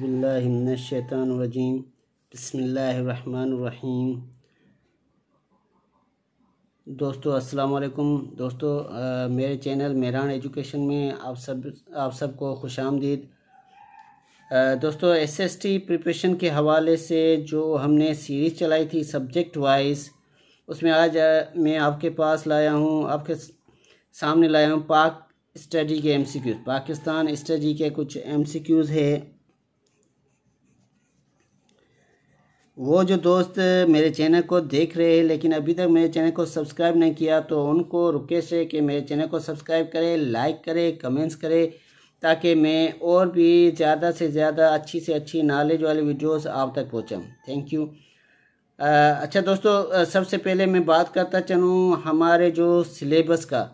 बिल्लाशैतरजीम बसमीम दोस्तों अस्सलाम वालेकुम दोस्तों आ, मेरे चैनल मेहरान एजुकेशन में आप सब आप सबको खुश आमदीद दोस्तों एस एस टी प्रिपरेशन के हवाले से जो हमने सीरीज़ चलाई थी सब्जेक्ट वाइज उसमें आज आ, मैं आपके पास लाया हूँ आपके सामने लाया हूँ पाक स्टडी के M C Qs Pakistan study के कुछ एम सी क्यूज़ है वो जो दोस्त मेरे चैनल को देख रहे हैं लेकिन अभी तक मेरे चैनल को सब्सक्राइब नहीं किया तो उनको रिक्वेस्ट है कि मेरे चैनल को सब्सक्राइब करें लाइक करें कमेंट्स करें ताकि मैं और भी ज़्यादा से ज़्यादा अच्छी से अच्छी नॉलेज वाली वीडियोस आप तक पहुँचाऊँ थैंक यू आ, अच्छा दोस्तों सबसे पहले मैं बात करता चलूँ हमारे जो सिलेबस का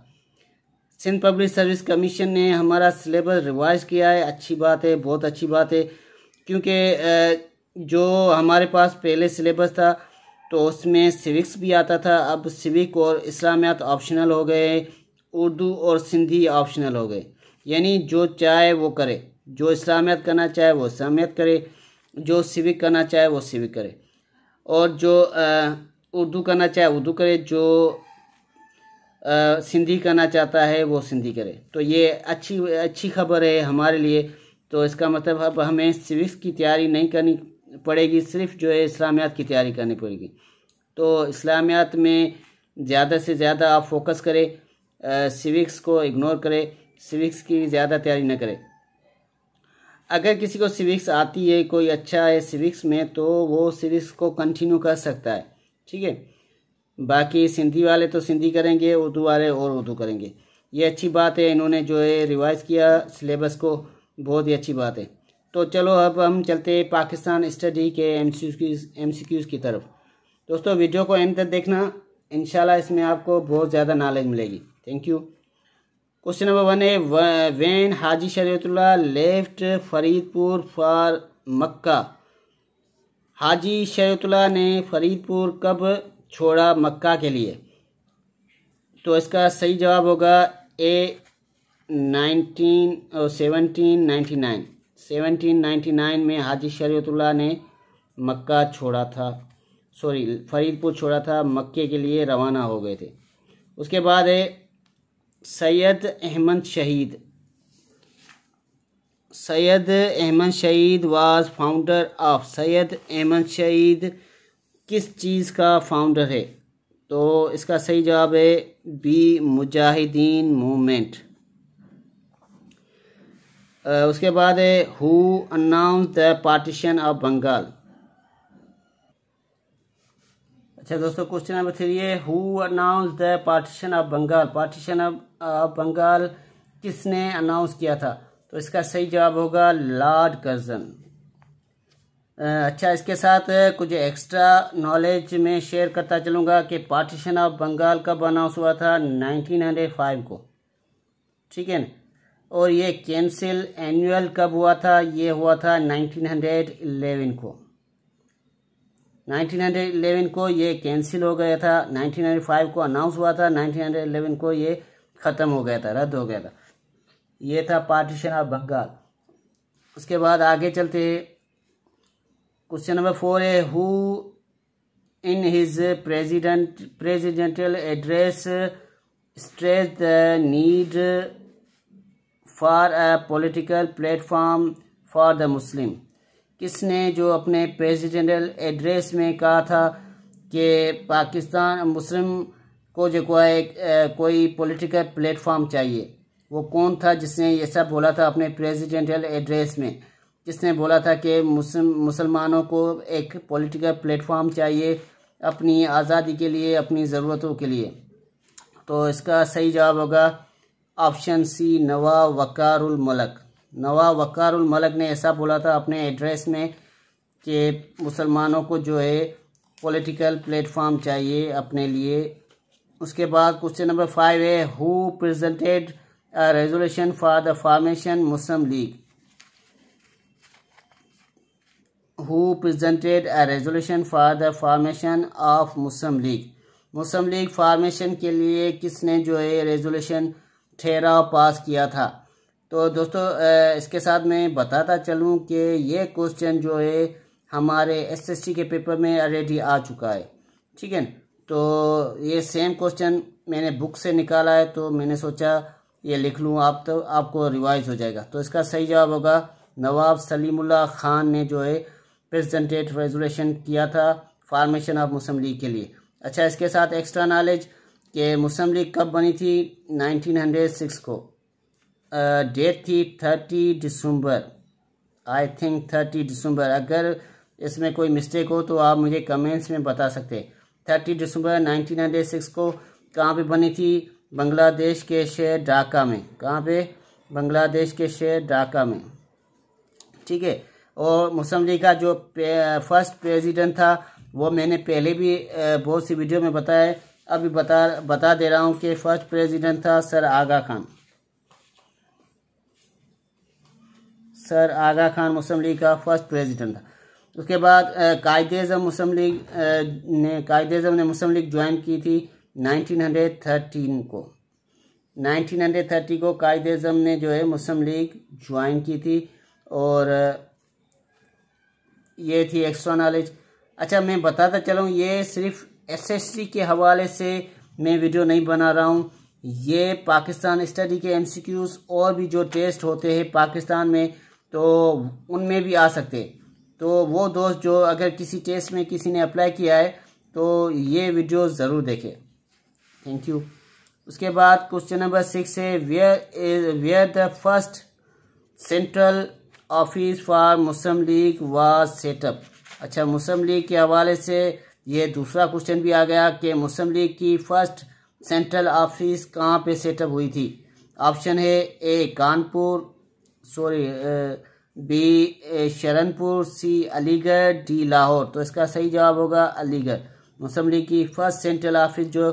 सिंध पब्लिक सर्विस कमीशन ने हमारा सिलेबस रिवाइज किया है अच्छी बात है बहुत अच्छी बात है क्योंकि जो हमारे पास पहले सिलेबस था तो उसमें सिविक्स भी आता था अब सिविक और इस्लामियात ऑप्शनल हो गए उर्दू और सिंधी ऑप्शनल हो गए यानी जो चाहे वो करे जो इस्लामियात करना चाहे वो इस्लामियात करे जो सिविक करना चाहे वो सिविक करे और जो उर्दू करना चाहे उर्दू करे जो आ, सिंधी करना चाहता है वो सिंधी करे तो ये अच्छी अच्छी खबर है हमारे लिए तो इसका मतलब अब हमें सिविक्स की तैयारी नहीं करनी पड़ेगी सिर्फ जो है इस्लामियात की तैयारी करनी पड़ेगी तो इस्लामियात में ज़्यादा से ज़्यादा आप फोकस करें सिविक्स को इग्नोर करें सिविक्स की ज़्यादा तैयारी ना करें अगर किसी को सिविक्स आती है कोई अच्छा है सिविक्स में तो वो सिविक्स को कंटिन्यू कर सकता है ठीक है बाकी सिंधी वाले तो सिंधी करेंगे उर्दू वाले और उर्दू करेंगे ये अच्छी बात है इन्होंने जो है रिवाइज़ किया सिलेबस को बहुत ही अच्छी बात है तो चलो अब हम चलते हैं पाकिस्तान स्टडी के एम क्यूज की तरफ दोस्तों वीडियो को एंड तक देखना इन इसमें आपको बहुत ज़्यादा नॉलेज मिलेगी thank you question number one है when Haji Shariatullah left Faridpur for Mecca Haji Shariatullah ने फरीदपुर कब छोड़ा मक्का के लिए तो इसका सही जवाब होगा A nineteen seventeen ninety nine 1799 में हाजी शरीतुल्ला ने मक्का छोड़ा था सॉरी फरीदपुर छोड़ा था मक्के के लिए रवाना हो गए थे उसके बाद है सैयद अहमद शहीद Syed Ahmad Shaheed was founder of Syed Ahmad Shaheed किस चीज़ का फाउंडर है तो इसका सही जवाब है बी मुजाहिदीन मूवमेंट उसके बाद है who announce the partition of Bengal अच्छा दोस्तों क्वेश्चन नंबर थ्री है who announce the partition of Bengal partition of Bengal किसने अनाउंस किया था तो इसका सही जवाब होगा लॉर्ड कर्जन अच्छा इसके साथ कुछ एक्स्ट्रा नॉलेज में शेयर करता चलूंगा कि पार्टीशन ऑफ बंगाल कब अनाउंस हुआ था 1905 को ठीक है ना और ये कैंसिल एनुअल कब हुआ था ये हुआ था 1911 को 1911 को ये कैंसिल हो गया था 1905 को अनाउंस हुआ था 1911 को ये ख़त्म हो गया था रद्द हो गया था ये था पार्टीशन ऑफ बंगाल उसके बाद आगे चलते क्वेश्चन नंबर फोर है who in his president presidential address stress the need for a political platform for the Muslim किसने जो अपने प्रेजिडेंटल एड्रेस में कहा था कि पाकिस्तान मुस्लिम को जो एक कोई पोलिटिकल प्लेटफॉर्म चाहिए वो कौन था जिसने ये सब बोला था अपने प्रेजिडेंटल एड्रेस में जिसने बोला था कि मुसलमानों को एक पॉलिटिकल प्लेटफॉर्म चाहिए अपनी आज़ादी के लिए अपनी ज़रूरतों के लिए तो इसका सही जवाब होगा ऑप्शन सी नवा वकारुल मलक नवा वकारुल मलक ने ऐसा बोला था अपने एड्रेस में कि मुसलमानों को जो है पॉलिटिकल प्लेटफॉर्म चाहिए अपने लिए उसके बाद क्वेश्चन नंबर फाइव है who presented resolution for the formation Muslim League who presented a resolution for the formation of Muslim League Muslim League formation के लिए किसने जो है रेजोल्यूशन ठहराव पास किया था तो दोस्तों इसके साथ मैं बताता चलूँ कि ये क्वेश्चन जो है हमारे एसएससी के पेपर में ऑलरेडी आ चुका है ठीक है तो ये सेम क्वेश्चन मैंने बुक से निकाला है तो मैंने सोचा ये लिख लूँ आप तो आपको रिवाइज हो जाएगा तो इसका सही जवाब होगा नवाब सलीमुल्ला खान ने जो है प्रेजेंटेड रेजोलेशन किया था फार्मेशन ऑफ मुस्लिम लीग के लिए अच्छा इसके साथ एक्स्ट्रा नॉलेज कि लीग कब बनी थी 1906 को डेट थी 30 दिसंबर आई थिंक 30 दिसंबर अगर इसमें कोई मिस्टेक हो तो आप मुझे कमेंट्स में बता सकते हैं थर्टी दिसंबर 1906 को कहाँ पे बनी थी बांग्लादेश के शहर ढाका में कहाँ पे बांग्लादेश के शहर ढाका में ठीक है और मुस्लिम लीग का जो फर्स्ट प्रेसिडेंट था वो मैंने पहले भी बहुत सी वीडियो में बताया अभी बता बता दे रहा हूँ कि फर्स्ट प्रेसिडेंट था सर आगा खान सर आगा खान मुस्लिम लीग का फर्स्ट प्रेसिडेंट था उसके बाद कायद अजम मुस्लिम लीग ने कायद अजम ने मुस्लिम लीग ज्वाइन की थी 1913 को 1930 को कायद अजम ने जो है मुस्लिम लीग ज्वाइन की थी और ये थी एक्स्ट्रा नॉलेज अच्छा मैं बताता चलूँ ये सिर्फ एसएससी के हवाले से मैं वीडियो नहीं बना रहा हूँ ये पाकिस्तान स्टडी के एमसीक्यूज और भी जो टेस्ट होते हैं पाकिस्तान में तो उनमें भी आ सकते तो वो दोस्त जो अगर किसी टेस्ट में किसी ने अप्लाई किया है तो ये वीडियो ज़रूर देखें थैंक यू उसके बाद क्वेश्चन नंबर सिक्स है where where the first central office for Muslim League was set up अच्छा मुस्लिम लीग के हवाले से ये दूसरा क्वेश्चन भी आ गया कि मुस्लिम लीग की फर्स्ट सेंट्रल ऑफिस कहाँ पे सेटअप हुई थी ऑप्शन है A Kanpur sorry B Saharanpur C Aligarh D Lahore तो इसका सही जवाब होगा अलीगढ़ मुस्लिम लीग की फर्स्ट सेंट्रल ऑफिस जो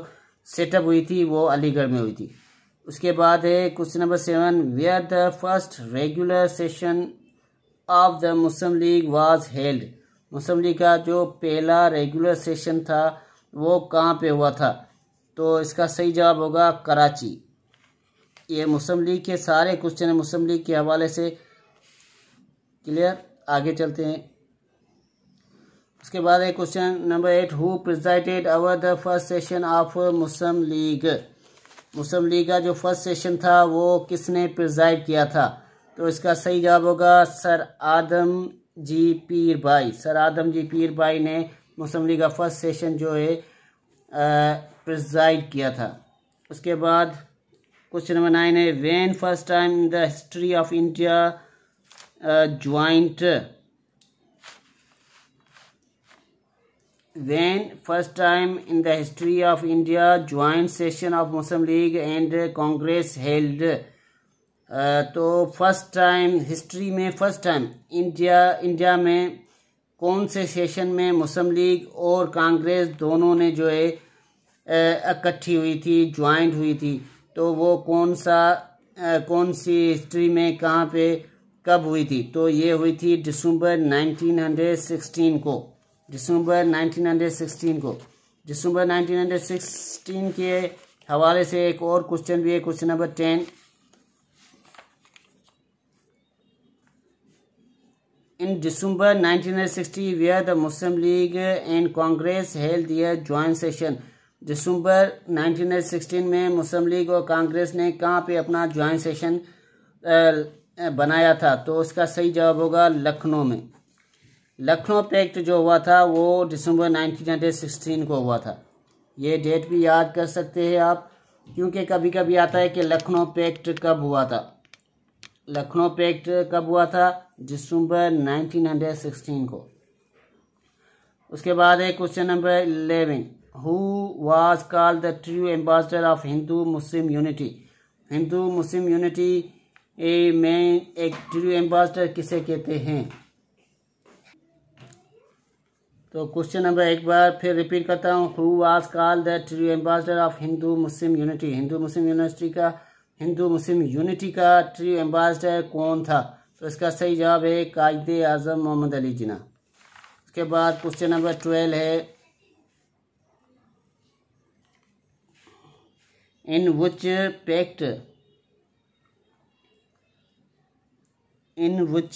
सेटअप हुई थी वो अलीगढ़ में हुई थी उसके बाद है question number seven where the first regular session of the Muslim League was held Muslim League का जो पहला रेगुलर सेशन था वो कहाँ पे हुआ था तो इसका सही जवाब होगा कराची ये मुस्लिम लीग के सारे क्वेश्चन है मुस्लिम लीग के हवाले से क्लियर आगे चलते हैं उसके बाद है question number eight who presided over the first session of Muslim League Muslim League का जो फर्स्ट सेशन था वो किसने प्रिजाइड किया था तो इसका सही जवाब होगा सर आदम जी पीर भाई सर आदम जी पीर भाई ने मुसम्बली का फर्स्ट सेशन जो है प्रिजाइड किया था उसके बाद क्वेश्चन नंबर नाइन है when first time in the history of India joint when first time in the history of India joint session of Muslim League and Congress held तो फर्स्ट टाइम हिस्ट्री में first time India India में कौन से session में मुस्लिम league और कांग्रेस दोनों ने जो है इकट्ठी हुई थी ज्वाइंट हुई थी तो वो कौन सा आ, कौन सी हिस्ट्री में कहाँ पे कब हुई थी तो ये हुई थी दिसंबर 1916 को दिसंबर 1916 को दिसंबर 1916 के हवाले से एक और क्वेश्चन भी है question number ten in December 1960, where the Muslim League and Congress held their joint session दिसंबर 1916 में मुस्लिम लीग और कांग्रेस ने कहाँ पे अपना ज्वाइंट सेशन बनाया था तो उसका सही जवाब होगा लखनऊ में लखनऊ पैक्ट जो हुआ था वो दिसंबर 1916 को हुआ था ये डेट भी याद कर सकते हैं आप क्योंकि कभी कभी आता है कि लखनऊ पैक्ट कब हुआ था लखनऊ पैक्ट कब हुआ था दिसंबर 1916 को उसके बाद है question number eleven who was called the true ambassador of Hindu Muslim unity Hindu Muslim unity ए में एक ट्रू एम्बेसडर किसे कहते हैं तो क्वेश्चन नंबर एक बार फिर रिपीट करता हूँ who was call the true ambassador of Hindu Muslim unity Hindu Muslim university का हिंदू मुस्लिम यूनिटी का ट्रू एम्बेसडर कौन था तो इसका सही जवाब है कायद आज़म मोहम्मद अली जिना उसके बाद क्वेश्चन नंबर ट्वेल्व है in which pact in which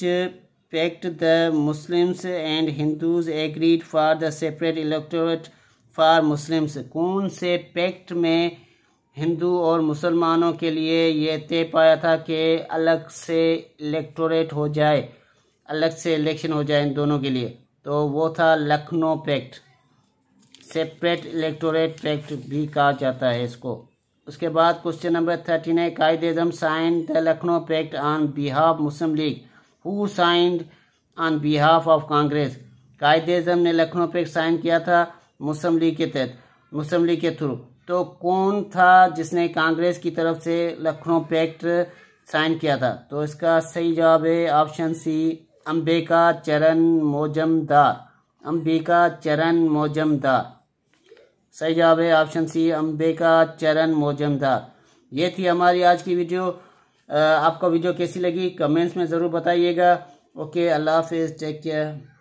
pact the Muslims and Hindus agreed for the separate electorate for Muslims कौन से पैक्ट में हिंदू और मुसलमानों के लिए ये तय पाया था कि अलग से इलेक्टोरेट हो जाए अलग से इलेक्शन हो जाए इन दोनों के लिए तो वो था Lucknow pact separate electorate pact भी कहा जाता है इसको उसके बाद क्वेश्चन नंबर थर्टीन है Quaid Azam sign the Lucknow pact on behalf Muslim League who signed on behalf of Congress Quaid Azam ने लखनऊ पैक्ट साइन किया था मुस्लिम लीग के तहत मुस्लिम लीग के थ्रू तो कौन था जिसने कांग्रेस की तरफ से लखनऊ पैक्ट साइन किया था तो इसका सही जवाब है ऑप्शन सी अंबिका चरण मोजमदार अंबिका चरण मोजमदार सही जवाब है ऑप्शन सी अंबिका चरण मोजमदार ये थी हमारी आज की वीडियो आपको वीडियो कैसी लगी कमेंट्स में ज़रूर बताइएगा ओके अल्लाह हाफिज़ टेक केयर